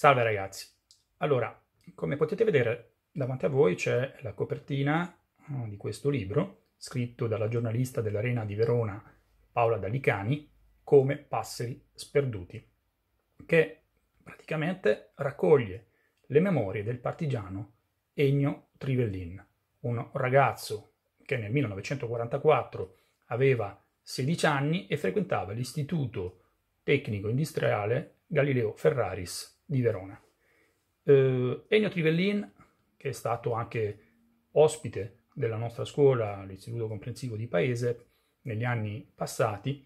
Salve ragazzi! Allora, come potete vedere davanti a voi c'è la copertina eh, di questo libro, scritto dalla giornalista dell'Arena di Verona Paola Dalicani Come passeri sperduti, che praticamente raccoglie le memorie del partigiano Ennio Trivellin, un ragazzo che nel 1944 aveva 16 anni e frequentava l'istituto tecnico industriale Galileo Ferraris di Verona. Eh, Ennio Trivellin, che è stato anche ospite della nostra scuola, l'Istituto Comprensivo di Paese, negli anni passati,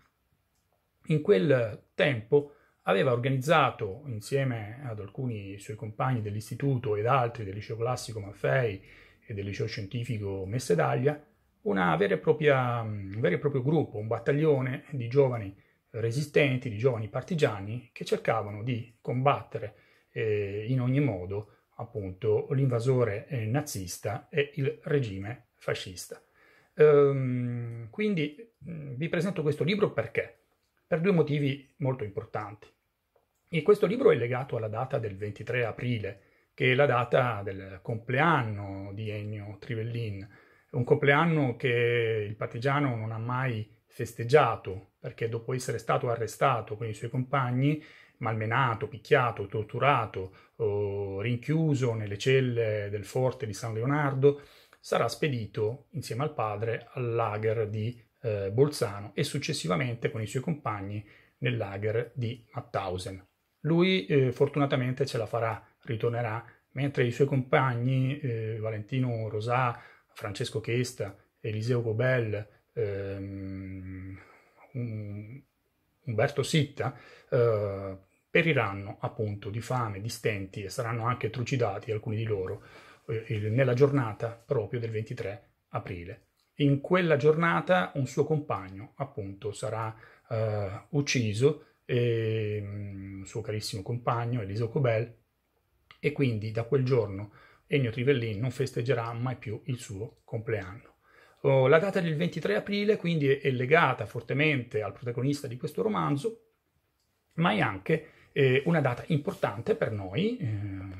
in quel tempo aveva organizzato insieme ad alcuni suoi compagni dell'istituto ed altri del liceo classico Maffei e del liceo scientifico Messedaglia una vera e propria, un vero e proprio gruppo, un battaglione di giovani resistenti, di giovani partigiani che cercavano di combattere eh, in ogni modo appunto l'invasore eh, nazista e il regime fascista. Ehm, quindi mm, vi presento questo libro perché? Per due motivi molto importanti. E questo libro è legato alla data del 23 aprile, che è la data del compleanno di Ennio Trivellin, un compleanno che il partigiano non ha mai festeggiato, perché dopo essere stato arrestato con i suoi compagni malmenato, picchiato, torturato, oh, rinchiuso nelle celle del forte di San Leonardo, sarà spedito insieme al padre al lager di eh, Bolzano e successivamente con i suoi compagni nel lager di Mauthausen. Lui eh, fortunatamente ce la farà, ritornerà, mentre i suoi compagni eh, Valentino Rosà, Francesco Chesta, Eliseo Gobel, ehm, Umberto Sitta, eh, periranno appunto di fame, di stenti e saranno anche trucidati alcuni di loro eh, nella giornata proprio del 23 aprile. In quella giornata un suo compagno appunto sarà eh, ucciso, e, mh, mm, il suo carissimo compagno Eliseo Cobel, e quindi da quel giorno Ennio Trivellin non festeggerà mai più il suo compleanno. Oh, la data del 23 aprile quindi è legata fortemente al protagonista di questo romanzo, ma è anche eh, una data importante per noi eh,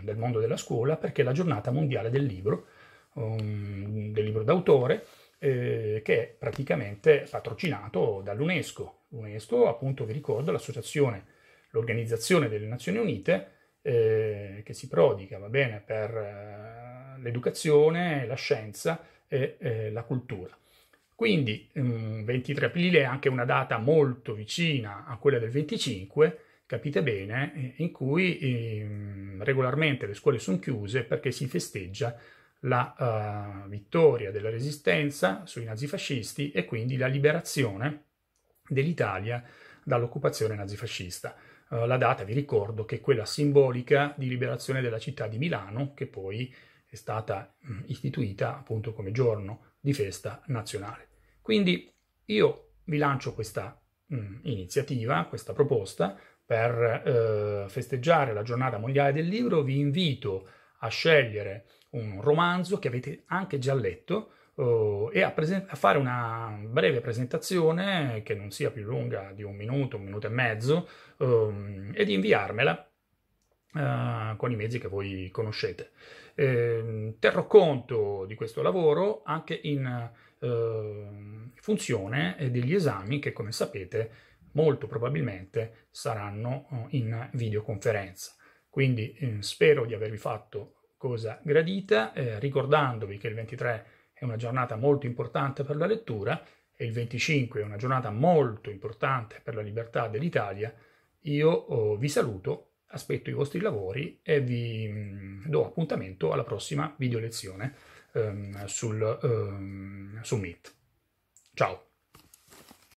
del mondo della scuola perché è la giornata mondiale del libro, um, del libro d'autore, eh, che è praticamente patrocinato dall'UNESCO. L'UNESCO, appunto, vi ricordo, l'associazione, l'organizzazione delle Nazioni Unite eh, che si prodiga, va bene, per eh, l'educazione, la scienza e eh, la cultura. Quindi 23 um, aprile è anche una data molto vicina a quella del 25 capite bene, eh, in cui ehm, regolarmente le scuole sono chiuse perché si festeggia la uh, vittoria della resistenza sui nazifascisti e quindi la liberazione dell'Italia dall'occupazione nazifascista. Uh, la data, vi ricordo, che è quella simbolica di liberazione della città di Milano, che poi è stata mh, mm, istituita appunto come giorno di festa nazionale. Quindi io vi lancio questa mh, mm, iniziativa, questa proposta, per eh, festeggiare la giornata mondiale del libro, vi invito a scegliere un romanzo che avete anche già letto eh, e a, presen- a, fare una breve presentazione che non sia più lunga di un minuto, un minuto e mezzo eh, e di inviarmela eh, con i mezzi che voi conoscete. Ehm, terrò conto di questo lavoro anche in ehm, funzione degli esami che, come sapete, molto probabilmente saranno eh, in videoconferenza. Quindi eh, spero di avervi fatto cosa gradita, eh, ricordandovi che il 23 è una giornata molto importante per la lettura e il 25 è una giornata molto importante per la libertà dell'Italia. Io oh, vi saluto, aspetto i vostri lavori e vi mh, mm, do appuntamento alla prossima video lezione ehm, sul, ehm, su Meet. Ciao!